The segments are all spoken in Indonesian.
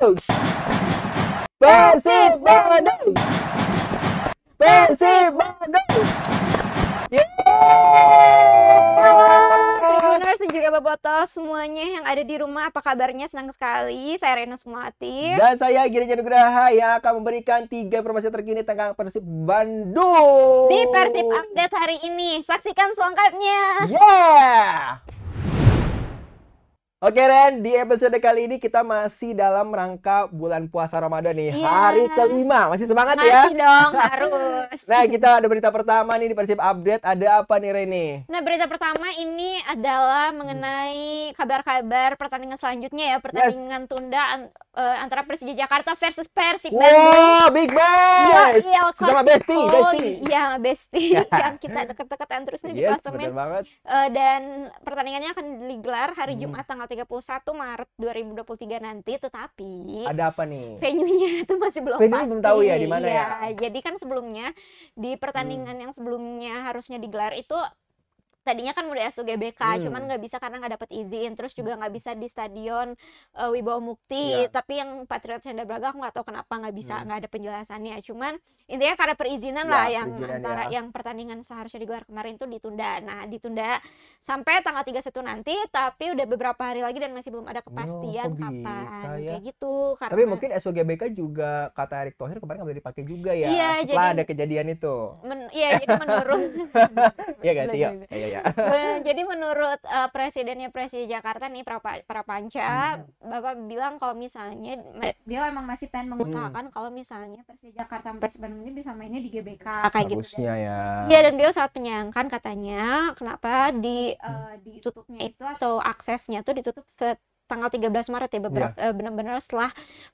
Persib Bandung. Persib Bandung. Tribuners dan juga Boboto semuanya yang ada di rumah apa kabarnya senang sekali saya Reno Sumati dan saya Giri Janugraha yang akan memberikan tiga informasi terkini tentang Persib Bandung di Persib Update hari ini saksikan selengkapnya yeah Oke Ren, di episode kali ini kita masih dalam rangka bulan puasa Ramadan nih. Yeah. Hari kelima, masih semangat masih ya? Masih dong, harus. nah, kita ada berita pertama nih di Persib Update. Ada apa nih Reni? Nah, berita pertama ini adalah mengenai kabar-kabar pertandingan selanjutnya ya. Pertandingan yes. tunda uh, antara Persija Jakarta versus Persib wow, Bandung. Wow, Big Bang. Iya, iya, ya, iya, sama Besti, Besti. Iya, Besti yang kita deket-deketan terus nih yes, di klasemen. Uh, dan pertandingannya akan digelar hari hmm. Jumat tanggal 31 Maret 2023 nanti, tetapi ada apa nih? Venue-nya itu masih belum venue pasti. belum tahu ya di mana ya, ya. Jadi kan sebelumnya di pertandingan hmm. yang sebelumnya harusnya digelar itu tadinya kan udah SUGBK hmm. cuman nggak bisa karena nggak dapat izin terus juga nggak bisa di stadion uh, Wibawa Mukti yeah. tapi yang Patriot Senda Braga aku nggak tahu kenapa nggak bisa hmm. nggak hmm. ada penjelasannya cuman intinya karena perizinan ya, lah iya, yang perizinan antara ya. yang pertandingan seharusnya digelar kemarin itu ditunda nah ditunda sampai tanggal 31 nanti tapi udah beberapa hari lagi dan masih belum ada oh, kepastian oh, kapan ya. kayak gitu karena... tapi mungkin SUGBK juga kata Erick Thohir kemarin nggak boleh dipakai juga ya, ya setelah jadi, ada kejadian itu iya jadi menurun iya ya. iya iya, iya, iya. Eh, jadi menurut uh, presidennya Presiden Jakarta nih Prapa, Prapanca, hmm. Bapak bilang kalau misalnya dia emang masih pengen hmm. mengusahakan hmm. kalau misalnya Presiden Jakarta Presiden ini bisa mainnya di GBK kayak Harusnya gitu. ya. Iya dan dia sangat menyayangkan katanya kenapa di uh, eh, ditutupnya itu atau aksesnya tuh ditutup set tanggal 13 Maret ya benar iya. eh, benar-benar setelah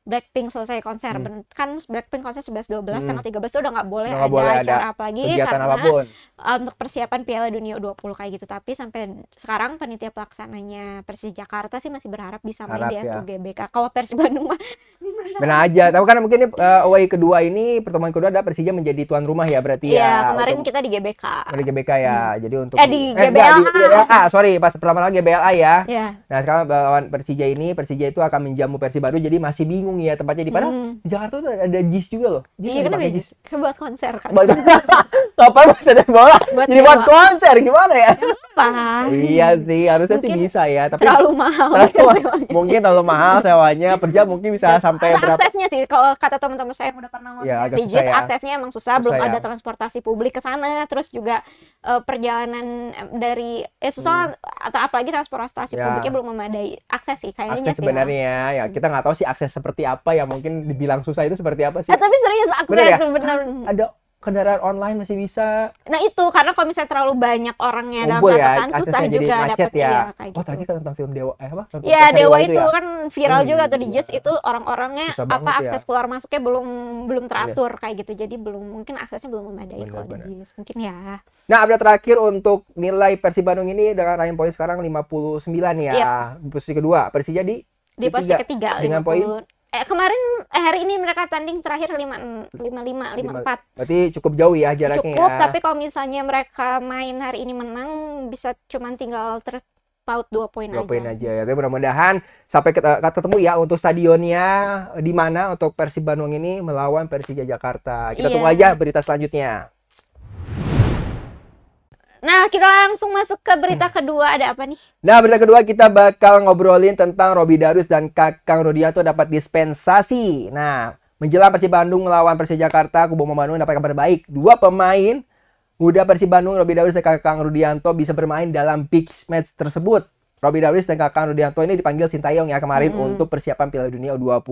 Blackpink selesai konser hmm. kan Blackpink konser 11 12 hmm. tanggal 13 itu udah nggak boleh gak ada boleh acara ada apa lagi karena apapun. Eh, untuk persiapan Piala Dunia 20 kayak gitu tapi sampai sekarang panitia pelaksananya Persija Jakarta sih masih berharap bisa main Harap, di SUGBK. Ya. Kalau Persib Bandung mah Benar aja. Tapi karena mungkin ini uh, away kedua ini pertemuan kedua ada Persija menjadi tuan rumah ya berarti iya, ya. kemarin untuk, kita di GBK. Di GBK ya. Hmm. Jadi untuk Eh di GBLA. Eh, ah, Sorry, pas pertama lagi GBLA ya. Yeah. Nah, sekarang lawan Persija ini Persija itu akan menjamu Persib Baru jadi masih bingung ya tempatnya di mana hmm. Jakarta tuh ada JIS juga loh JIS iya, kan JIS buat konser kan buat ngapain bisa ada bola buat jadi buat konser gimana ya apa iya sih harusnya mungkin sih bisa ya tapi terlalu mahal terlalu, ya, mungkin terlalu mahal sewanya per mungkin bisa sampai berapa aksesnya sih kalau kata teman-teman saya yang udah pernah ngomong ya, di JIS ya. aksesnya emang susah, susah belum ya. ada transportasi publik ke sana terus juga uh, perjalanan eh, dari eh susah hmm. atau apalagi transportasi ya. publiknya belum memadai akses sih kayaknya akses sih ya. sebenarnya ya, hmm. kita nggak tahu sih akses seperti apa ya mungkin dibilang susah itu seperti apa sih eh, tapi serius akses ya? sebenarnya ada kendaraan online masih bisa. Nah itu karena kalau misalnya terlalu banyak orangnya dalam ya, susah juga dapat ya. ya kayak oh, gitu. Oh tadi tentang film Dewa eh apa? Iya Dewa itu, itu ya? kan viral hmm, juga atau di iya. Jazz itu orang-orangnya apa ya. akses keluar masuknya belum belum iya. teratur kayak gitu jadi belum mungkin aksesnya belum memadai kalau di Jazz mungkin ya. Nah update terakhir untuk nilai Persib Bandung ini dengan raihan poin sekarang 59 ya yep. Iya. posisi kedua Persija di di posisi ketiga dengan poin eh, kemarin eh, hari ini mereka tanding terakhir lima lima lima lima empat. Berarti cukup jauh ya jaraknya. Cukup, ya. tapi kalau misalnya mereka main hari ini menang bisa cuma tinggal ter paut dua poin aja. poin aja ya. Tapi mudah-mudahan sampai kita ketemu ya untuk stadionnya di mana untuk Persib Bandung ini melawan Persija Jakarta. Kita yeah. tunggu iya. aja berita selanjutnya. Nah, kita langsung masuk ke berita hmm. kedua. Ada apa nih? Nah, berita kedua kita bakal ngobrolin tentang Robi Darus dan Kakang Rudianto dapat dispensasi. Nah, menjelang Persib Bandung melawan Persija Jakarta, Kubu Bandung dapat kabar baik. Dua pemain muda Persib Bandung, Robi Darus dan Kakang Rudianto bisa bermain dalam big match tersebut. Robi Darus dan Kakang Rudianto ini dipanggil Sintayong ya kemarin -hmm. untuk persiapan Piala Dunia U20.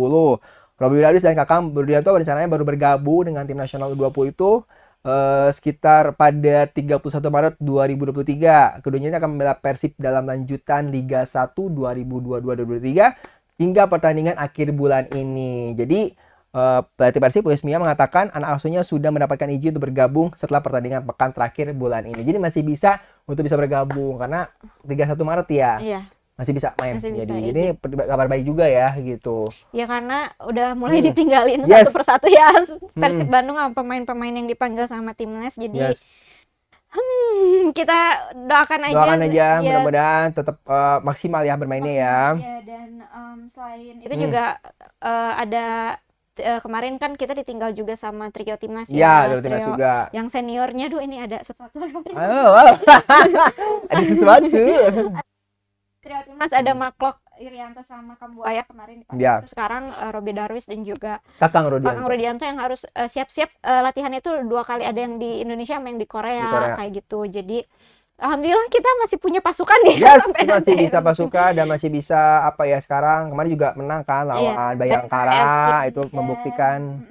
Robi Darus dan Kakang Rudianto rencananya baru bergabung dengan tim nasional U20 itu Eh, sekitar pada 31 Maret 2023. Keduanya akan membela Persib dalam lanjutan Liga 1 2022-2023 hingga pertandingan akhir bulan ini. Jadi uh, pelatih Persib Luis mengatakan anak asuhnya sudah mendapatkan izin untuk bergabung setelah pertandingan pekan terakhir bulan ini. Jadi masih bisa untuk bisa bergabung karena 31 Maret ya. Iya masih bisa main masih bisa, jadi ya. ini iya. kabar baik juga ya gitu ya karena udah mulai hmm. ditinggalin yes. satu persatu ya Persib hmm. Bandung pemain-pemain yang dipanggil sama timnas jadi yes. hmm, kita doakan aja doakan aja ya. mudah-mudahan tetap uh, eh, maksimal ya bermainnya ya. maksimal, ya. ya dan um, selain itu hmm. juga uh, ada uh, kemarin kan kita ditinggal juga sama trio timnas ya, ya trio timnas juga yang seniornya tuh ini ada sesuatu oh, wow. Oh. ada sesuatu timnas ada Maklok Irianto sama Ayah iya. kemarin Ya. sekarang uh, Robi Darwis dan juga Kakang Rudianto Kakang Rodianto yang harus eh, siap-siap uh, latihannya itu dua kali ada yang di Indonesia sama yang di Korea, di Korea. kayak gitu. Jadi Alhamdulillah kita masih punya pasukan nih. Ya. Yes, masih bisa pasukan dan masih bisa apa ya sekarang kemarin juga menang kan lawan yeah, Bayangkara itu membuktikan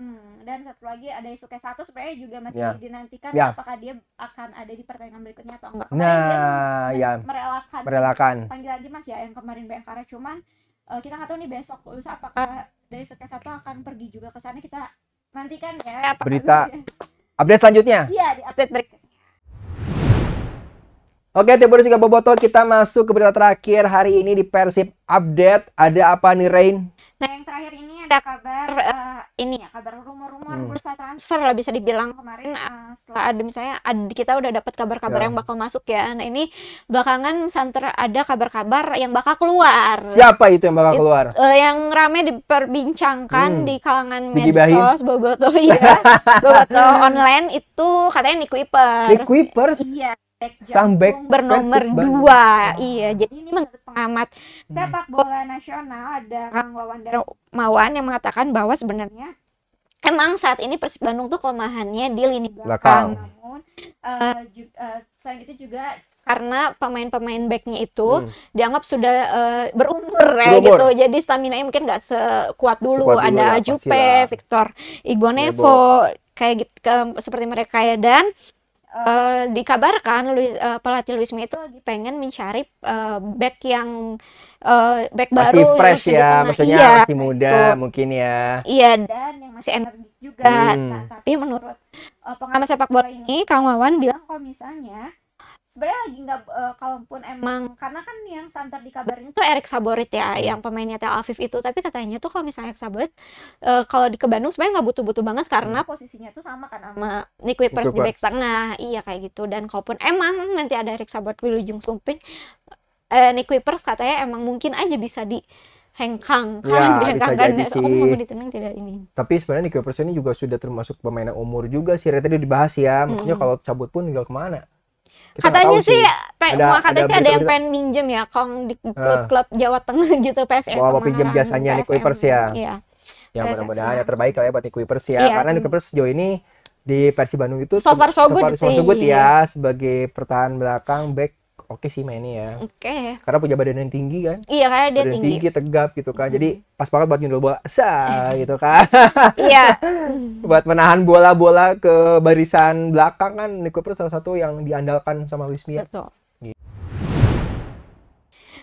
dan satu lagi ada Isuke satu sebenarnya juga masih yeah. dinantikan yeah. apakah dia akan ada di pertandingan berikutnya atau enggak. nah, ya yeah. merelakan merelakan panggilan Dimas ya yang kemarin Bayangkara cuman uh, kita nggak tahu nih besok lusa apakah dari Isuke satu akan pergi juga ke sana kita nantikan ya. ya Berita update selanjutnya. Iya, di update berikutnya. Oke, tiba juga boboto kita masuk ke berita terakhir hari ini di Persib Update. Ada apa nih, Rain? Nah, yang terakhir ini ada kabar uh, ini ya, kabar rumor-rumor hmm. bursa transfer lah bisa dibilang kemarin uh, setelah ada misalnya ad, kita udah dapat kabar-kabar ya. yang bakal masuk ya. Nah, ini belakangan santer ada kabar-kabar yang bakal keluar. Siapa itu yang bakal It, keluar? Uh, yang rame diperbincangkan hmm. di kalangan medsos boboto ya. boboto online itu katanya Nick Weepers. Nick Weepers? Iya. Jack Jambung bernomor dua. Ah. Iya, jadi ini menurut pengamat sepak hmm. bola nasional ada Kang Wawan Darmawan yang mengatakan bahwa sebenarnya emang saat ini Persib Bandung tuh kelemahannya di lini belakang. Namun uh, eh, eh. juga, uh, eh, selain itu juga karena pemain-pemain backnya itu hmm. dianggap sudah uh, berumur ya gitu jadi stamina nya mungkin nggak sekuat dulu sekuat ada dulu ya, Jupe, Victor Igbonevo kayak gitu ke, seperti mereka ya dan uh, dikabarkan Luis, uh, pelatih Luis Mia itu lagi pengen mencari uh, back yang uh, back masih baru fresh ya, tengah. maksudnya iya, masih muda itu. mungkin ya. Iya dan yang masih energik juga. Hmm. Nah, tapi menurut uh, pengamat sepak bola ini Kang Wawan bilang kalau misalnya sebenarnya lagi nggak uh, kalaupun emang karena kan yang santer dikabarin itu Erik Saborit ya yang pemainnya Tel Aviv itu tapi katanya tuh kalau misalnya Erik Saborit uh, kalau di ke Bandung sebenarnya nggak butuh-butuh banget karena hmm. posisinya tuh sama kan sama Nick Wipers di back tengah iya kayak gitu dan kalaupun emang nanti ada Erik Saborit di ujung sumping uh, eh, Nick Wipers katanya emang mungkin aja bisa di hengkang kan ya, bisa jadi sih. Aku mau ditenang tidak ini. Tapi sebenarnya Nick Wipers ini juga sudah termasuk pemain umur juga sih. Tadi dibahas ya. Maksudnya mm -hmm. kalau cabut pun tinggal kemana? katanya sih, sih pe, ada, katanya ada, sih ada yang pengen minjem ya Kong di eh. klub-klub uh, Jawa Tengah gitu PSS mau pinjam jasanya nih Kuipers ya iya. ya mudah-mudahan yang terbaik lah ya buat Kuipers ya iya karena di Kuipers sejauh ini di Persib Bandung itu so far so good, so so good ya sebagai pertahan belakang back oke okay sih mainnya ya. Oke. Okay. Karena punya badan yang tinggi kan. Iya karena dia badan tinggi. tinggi tegap gitu kan. Hmm. Jadi pas banget buat nyundul bola, sa gitu kan. iya. buat menahan bola-bola ke barisan belakang kan Nick Cooper salah satu yang diandalkan sama Mia. Betul. Gitu.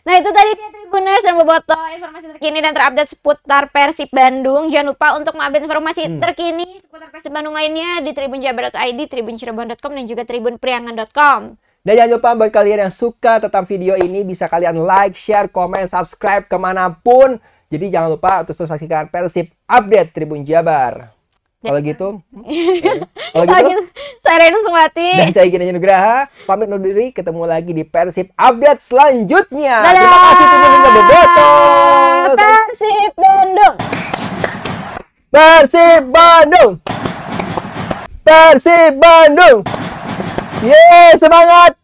Nah itu tadi dia Tribuners dan Boboto informasi terkini dan terupdate seputar Persib Bandung. Jangan lupa untuk mengupdate informasi hmm. terkini seputar Persib Bandung lainnya di tribunjabar.id, tribuncirebon.com dan juga tribunpriangan.com. Dan jangan lupa buat kalian yang suka tentang video ini bisa kalian like, share, komen, subscribe kemanapun. Jadi jangan lupa untuk saksikan Persib Update Tribun Jabar. Kalau ya, gitu, kalau gitu, gitu, saya Reno Sumati dan saya Gina Nugraha pamit undur diri. Ketemu lagi di Persib Update selanjutnya. Dadah! Terima kasih sudah Beboto. Persib Bandung. Persib Bandung. Persib Bandung. Yeay, semangat!